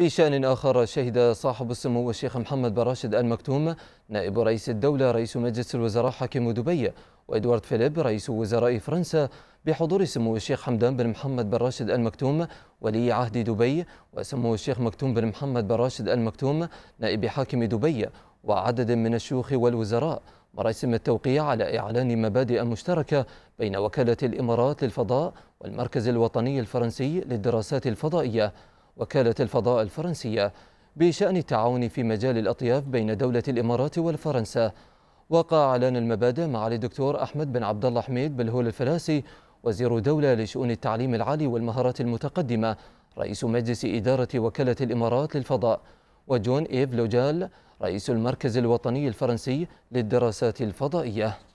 في شأن آخر شهد صاحب السمو الشيخ محمد بن راشد المكتوم نائب رئيس الدولة رئيس مجلس الوزراء حاكم دبي وإدوارد فيليب رئيس وزراء فرنسا بحضور سمو الشيخ حمدان بن محمد بن راشد المكتوم ولي عهد دبي وسمو الشيخ مكتوم بن محمد بن راشد المكتوم نائب حاكم دبي وعدد من الشيوخ والوزراء مراسم التوقيع على إعلان مبادئ مشتركة بين وكالة الإمارات للفضاء والمركز الوطني الفرنسي للدراسات الفضائية وكالة الفضاء الفرنسية بشأن التعاون في مجال الأطياف بين دولة الإمارات والفرنسا وقع إعلان المبادئ مع الدكتور أحمد بن عبد الله حميد بالهول الفلاسي وزير دولة لشؤون التعليم العالي والمهارات المتقدمة رئيس مجلس إدارة وكالة الإمارات للفضاء وجون إيف لوجال رئيس المركز الوطني الفرنسي للدراسات الفضائية